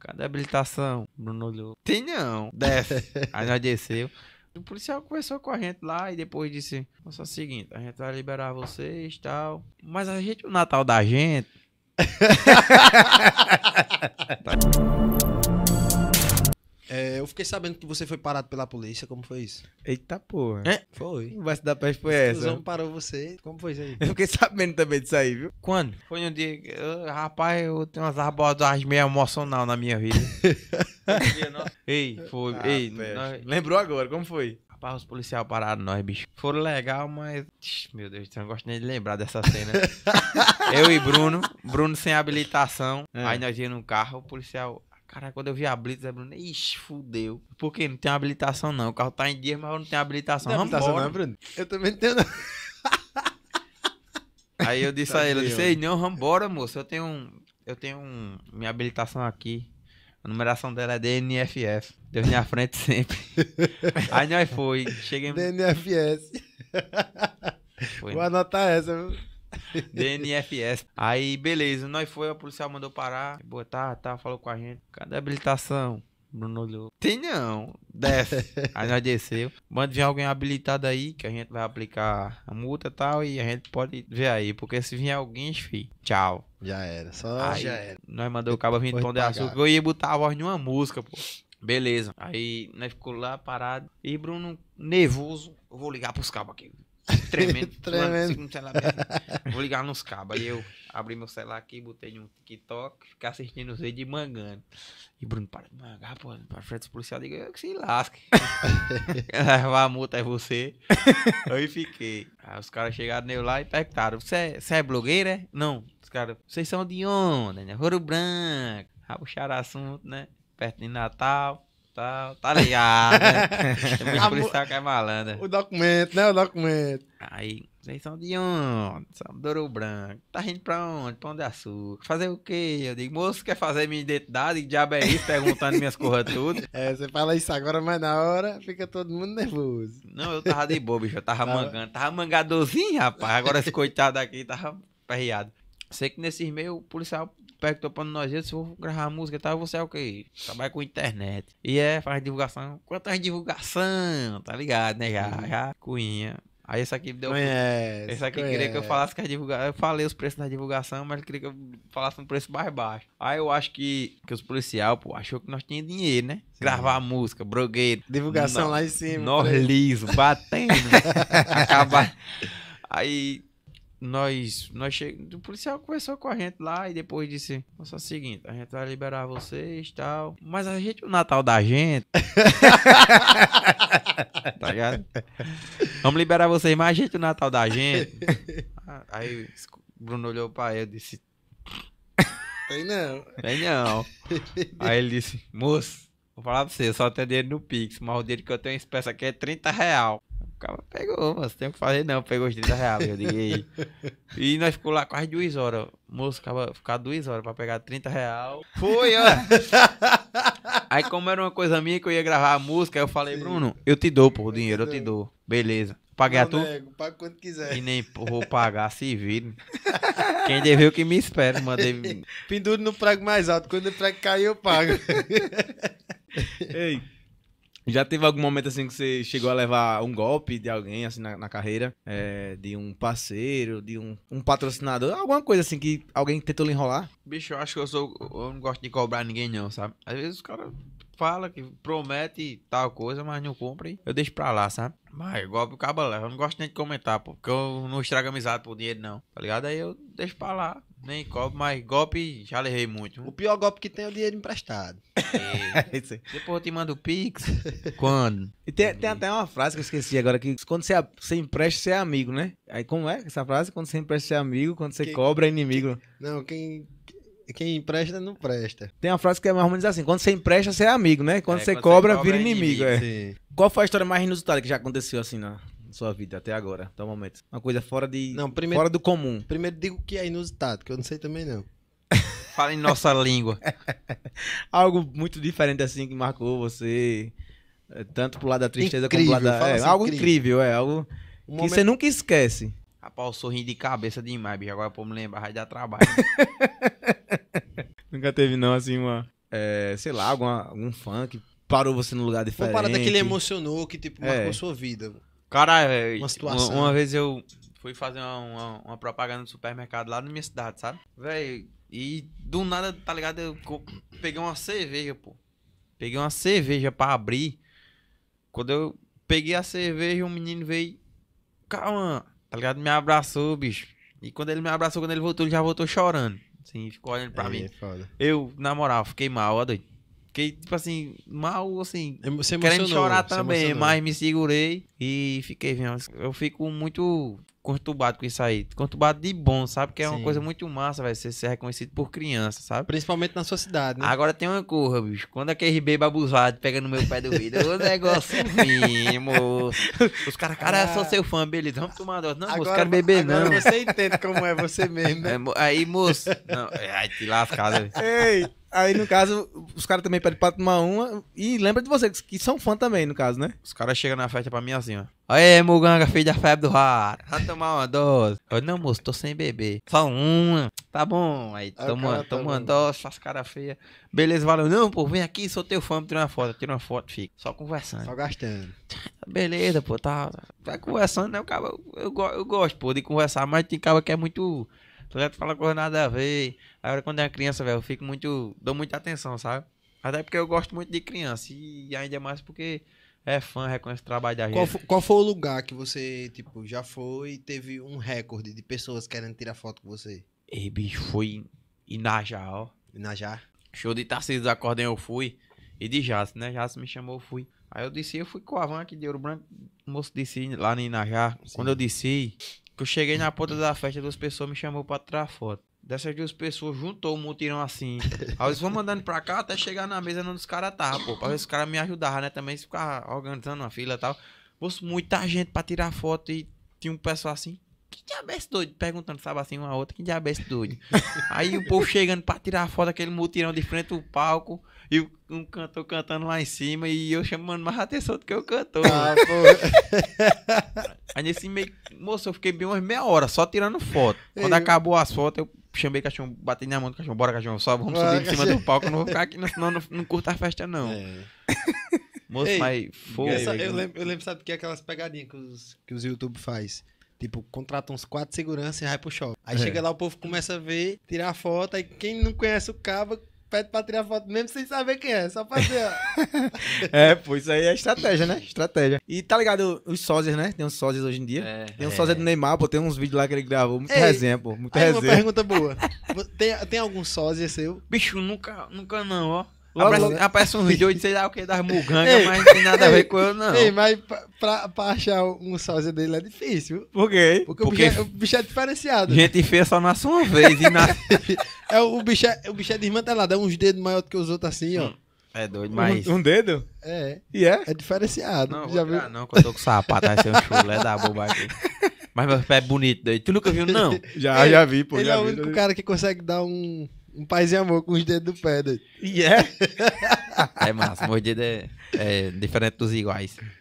Cadê a habilitação? Bruno olhou. Tem não. Desce, Aí nós desceu. O policial conversou com a gente lá e depois disse: é o seguinte, a gente vai liberar vocês e tal. Mas a gente, o Natal da gente. tá. fiquei sabendo que você foi parado pela polícia. Como foi isso? Eita porra. É? Foi. Não vai se dar peste foi essa. O parou você. Como foi isso aí? Eu fiquei sabendo também disso aí, viu? Quando? Foi um dia. Eu, rapaz, eu tenho umas abordagens meio emocional na minha vida. ei, foi. Ah, ei, nós... Lembrou agora? Como foi? Rapaz, os policiais pararam nós, bicho. Foram legal, mas. Meu Deus, eu não gosto nem de lembrar dessa cena. eu e Bruno, Bruno sem habilitação. É. Aí nós íamos no carro, o policial. Cara, quando eu vi a Blitz, é Bruno, ixi, fudeu. Por quê? Não tem habilitação, não. O carro tá em dia, mas eu não tenho habilitação. Não, habilitação não, Bruno. Eu também não tenho, não. Aí eu disse tá a ele, eu disse, ei, não, vambora, moço. Eu tenho um. Eu tenho um, minha habilitação aqui. A numeração dela é DNFF. Deus na frente sempre. Aí nós foi. Cheguei... DNFS. Foi. Vou anotar essa, viu? DNFS. Aí, beleza, nós foi, o policial mandou parar, botar, tá, tá, falou com a gente. Cadê a habilitação? Bruno olhou. Tem não. Desce. aí nós desceu. Manda vir alguém habilitado aí, que a gente vai aplicar a multa e tal. E a gente pode ver aí. Porque se vir alguém, enfim. tchau. Já era. Só aí, já era. Nós mandou o cabo vir de pão de açúcar. Eu ia botar a voz numa música, pô. Beleza. Aí nós ficou lá parado. E Bruno, nervoso. Eu vou ligar pros cabos aqui. Tremendo. Tremendo. Tá Vou ligar nos cabos. Aí eu abri meu celular aqui, botei um TikTok, ficar assistindo os vídeos de mangando. E Bruno, para de mangar, pô, para frente do policial, diga eu que se lasque. Levar a multa é você. Aí fiquei. Aí os caras chegaram nele lá e perguntaram: você é, blogueira? É? Não. Os caras, vocês são de onda, né? Ouro branco. Rabuxaram assunto, né? Perto de Natal. Tá, tá ligado. Né? Tem policial que é malandro. O documento, né? O documento. Aí, vocês são de onde? São do Ouro Branco. Tá rindo pra onde? Pão de é açúcar. Fazer o quê? Eu digo, moço, quer fazer minha identidade? Que diabo é isso? Perguntando minhas coisas tudo. É, você fala isso agora, mas na hora fica todo mundo nervoso. Não, eu tava de boa, bicho. Eu tava, tava... mangando. Tava mangadorzinho, rapaz. Agora esse coitado aqui tava perreado. Sei que nesse meios o policial pega topando nós se for gravar música e tal, você é o okay, que? Trabalha com internet. E é, faz divulgação. Quantas é divulgação, tá ligado, né? Já, uhum. já, cunha. Aí esse aqui deu. Conhece, esse aqui conhece. queria que eu falasse que a divulgação. Eu falei os preços da divulgação, mas queria que eu falasse um preço mais baixo. Aí eu acho que, que os policial, pô, achou que nós tínhamos dinheiro, né? Sim. Gravar música, brogueiro. Divulgação no, lá em cima. Nós liso, batendo. acabar. Aí nós, nós che... o policial conversou com a gente lá e depois disse: Nossa, é o seguinte, a gente vai liberar vocês e tal. Mas a gente, o Natal da gente. tá ligado? Vamos liberar vocês, mas a gente, o Natal da gente. Aí o Bruno olhou pra ele e disse: Tem não. Tem não. Aí ele disse: Moço, vou falar pra você, eu só tenho dinheiro no Pix, mas o dinheiro que eu tenho em espécie aqui é 30 real cara pegou, mas tem que fazer não, pegou os 30 reais, eu liguei. E nós ficou lá quase duas horas. moço acaba ficar duas horas pra pegar 30 reais. Foi, ó. Aí, como era uma coisa minha que eu ia gravar a música, eu falei, Sim. Bruno, eu te dou, pô, o dinheiro, eu te dou. Beleza. Paguei não a tu? Nego, pago quanto quiser. E nem vou pagar, se vira. Quem deveu que me espera, mandei. Penduro no prego mais alto. Quando o prego cair, eu pago. Ei. Já teve algum momento assim que você chegou a levar um golpe de alguém assim na, na carreira? É, de um parceiro, de um, um, patrocinador, alguma coisa assim que alguém tentou lhe enrolar? Bicho, eu acho que eu sou. Eu não gosto de cobrar ninguém, não, sabe? Às vezes os caras falam que promete tal coisa, mas não compra eu deixo pra lá, sabe? Mas golpe o cabo leva. Eu não gosto nem de comentar, pô, porque eu não estrago amizade por dinheiro, não. Tá ligado? Aí eu deixo pra lá. Nem golpe, mas golpe já levei muito. O pior golpe que tem é o dinheiro emprestado. É. Isso aí. Depois eu te mando o Pix. Quando? E tem, tem até uma frase que eu esqueci agora, que quando você, você empresta, você é amigo, né? Aí como é essa frase? Quando você empresta, você é amigo, quando você quem, cobra, é inimigo. Não, quem, quem empresta, não presta. Tem uma frase que é mais ou menos assim, quando você empresta, você é amigo, né? Quando, é, você, quando cobra, você, cobra, vira é inimigo. inimigo é. Qual foi a história mais inusitada que já aconteceu assim na, sua vida até agora, até o momento? Uma coisa fora de. Não, primeiro, fora do comum. Primeiro digo que é inusitado, que eu não sei também não. Fala em nossa língua. algo muito diferente assim que marcou você. Eh, tanto pro lado da tristeza incrível, como pro lado da. É, assim, algo incrível, é. Algo um que momento... você nunca esquece. Rapaz, eu sorri de cabeça demais, bicho. Agora pô, me lembrar, vai dar trabalho. nunca teve, não, assim, uma. É, sei lá, alguma, algum fã que parou você no lugar diferente. Uma parada que ele emocionou, que tipo, marcou é. sua vida. Cara, é, uma, situação. Uma, uma, vez eu fui fazer uma, uma, uma propaganda no supermercado lá na minha cidade, sabe? Velho, e do nada, tá ligado? Eu peguei uma cerveja, pô. Peguei uma cerveja pra abrir. Quando eu peguei a cerveja, um menino veio. Calma, tá ligado? Me abraçou, bicho. E quando ele me abraçou, quando ele voltou, ele já voltou chorando. Assim, ficou olhando pra é, mim. Foda. Eu, na moral, fiquei mal, ó, doido. Fiquei, tipo assim, mal, assim, querendo chorar também, mas me segurei e fiquei, viu? Eu fico muito conturbado com isso aí. Conturbado de bom, sabe? Que é Sim. uma coisa muito massa, velho. ser reconhecido por criança, sabe? Principalmente na sua cidade, né? Agora tem uma curva, bicho. Quando aquele bebê abusado pega no meu pé do vidro, o negócio mimo. É Os caras, cara, ah, sou seu fã, beleza. Vamos tomar dose. Não, agora, moço, quero beber, não. Você entende como é você mesmo, né? É, aí, moço. Não, aí te lascada. Né? Ei! Aí, no caso, os caras também pedem pra tomar uma. E lembra de vocês, que são fã também, no caso, né? Os caras chegam na festa pra mim assim, ó. Aê, Muganga, filho da febre do rato. Vai tomar uma dose. Eu, não, moço, tô sem beber. Só uma. Tá bom. Aí, toma, cara, toma tá uma dose, faz cara feia. Beleza, valeu. Não, pô, vem aqui, sou teu fã, tira uma foto. Tira uma foto, fica. Só conversando. Só gastando. Beleza, pô, tá. Vai conversando, né? O cara, eu, eu, eu gosto, pô, de conversar, mas tem cara que é muito tu já fala coisa nada a ver. Agora, quando é criança, velho, eu fico muito. dou muita atenção, sabe? Até porque eu gosto muito de criança. E ainda é mais porque é fã, reconhece o trabalho da qual, gente. Qual foi o lugar que você, tipo, já foi e teve um recorde de pessoas querendo tirar foto com você? Ei, bicho, foi em ó. Inajá? Show de Tarcísio da Cordem eu fui. E de Jace, né? Jace me chamou, eu fui. Aí eu disse eu fui com a van aqui de Ouro Branco. O moço disse lá em Inajá. Sim. Quando eu disse que eu cheguei na ponta da festa, duas pessoas me chamou pra tirar foto. Dessas duas pessoas juntou um mutirão assim. Aí eles vão mandando pra cá até chegar na mesa onde os caras tava, pô. Pra ver se os caras me ajudavam, né? Também se ficar organizando uma fila e tal. Poxa, muita gente pra tirar foto e tinha um pessoal assim que diabo é esse doido? Perguntando, sabe assim, uma outra, que diabo é esse doido? Aí o povo chegando pra tirar a foto daquele mutirão de frente do palco, e um cantor cantando lá em cima, e eu chamando mais atenção do que o cantor. Ah, pô. Aí nesse meio, moço, eu fiquei bem umas meia hora só tirando foto. Quando é. acabou as fotos, eu chamei o cachorro, bati na mão do cachorro, bora cachorro, só vamos subir em cima do palco, eu não vou ficar aqui, senão não, não curto a festa não. É. Moço, Ei, mas foi. Essa, eu, lembro, eu lembro, sabe, que é aquelas pegadinhas que os, que os YouTube faz. Tipo, contrata uns quatro seguranças e vai pro shopping. Aí é. chega lá, o povo começa a ver, tirar foto, aí quem não conhece o cabo pede pra tirar foto, mesmo sem saber quem é, só pra ver, é, pô, isso aí é estratégia, né? Estratégia. E tá ligado, os sósias, né? Tem uns sósias hoje em dia. É, tem um é. sósia do Neymar, pô, tem uns vídeos lá que ele gravou, muito Ei, resenha, pô, muito aí resenha. uma pergunta boa. tem, tem algum sósia seu? Bicho, nunca, nunca não, ó. Aparece, aparece, um vídeo de sei lá o que das mugangas, mas não tem nada a ver com eu, não. mas pra, pra achar um sósia dele é difícil. Por quê? Porque, Porque o, bicho é, o, bicho é, diferenciado. Gente feia só nasce uma vez. E nasce... é, o, bicho é, o bicho é desmantelado, é uns dedos maior do que os outros assim, ó. Hum, é doido, mas. Um, um dedo? É. E yeah. é? É diferenciado. Não, já viu? não, quando eu tô com sapato, vai ser um chulé da boba aqui. Mas meu pé é bonito, doido. Tu nunca viu, não? Já, ele, já vi, pô. Ele é o único vi. cara que consegue dar um um paz e amor com os dedos do pé, dele E é? É massa, mordido é, é diferente dos iguais.